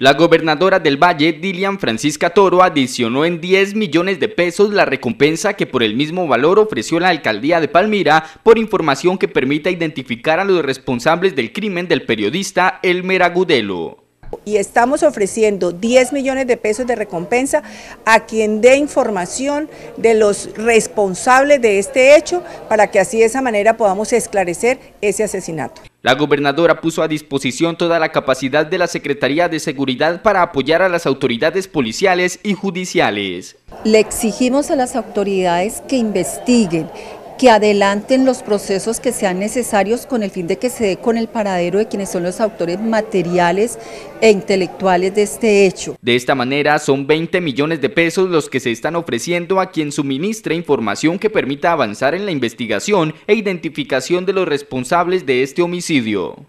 La gobernadora del Valle, Dilian Francisca Toro, adicionó en 10 millones de pesos la recompensa que por el mismo valor ofreció la alcaldía de Palmira por información que permita identificar a los responsables del crimen del periodista Elmer Agudelo y estamos ofreciendo 10 millones de pesos de recompensa a quien dé información de los responsables de este hecho para que así de esa manera podamos esclarecer ese asesinato. La gobernadora puso a disposición toda la capacidad de la Secretaría de Seguridad para apoyar a las autoridades policiales y judiciales. Le exigimos a las autoridades que investiguen, que adelanten los procesos que sean necesarios con el fin de que se dé con el paradero de quienes son los autores materiales e intelectuales de este hecho. De esta manera, son 20 millones de pesos los que se están ofreciendo a quien suministre información que permita avanzar en la investigación e identificación de los responsables de este homicidio.